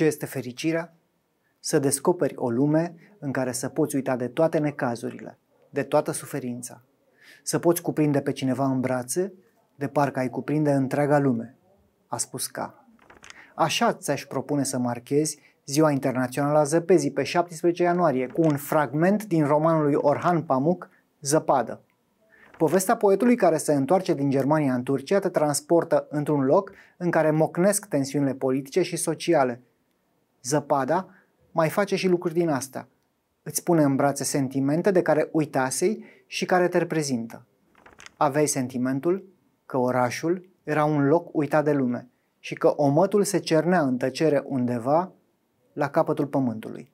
Ce este fericirea? Să descoperi o lume în care să poți uita de toate necazurile, de toată suferința, să poți cuprinde pe cineva în brațe, de parcă ai cuprinde întreaga lume, a spus ca. Așa ți-aș propune să marchezi Ziua Internațională a Zăpezii pe 17 ianuarie cu un fragment din romanul lui Orhan Pamuk, Zăpadă. Povestea poetului care se întoarce din Germania în Turcia te transportă într-un loc în care mocnesc tensiunile politice și sociale, zăpada, mai face și lucruri din asta. Îți pune în brațe sentimente de care uitasei și care te reprezintă. Aveai sentimentul că orașul era un loc uitat de lume și că omătul se cernea în tăcere undeva la capătul pământului.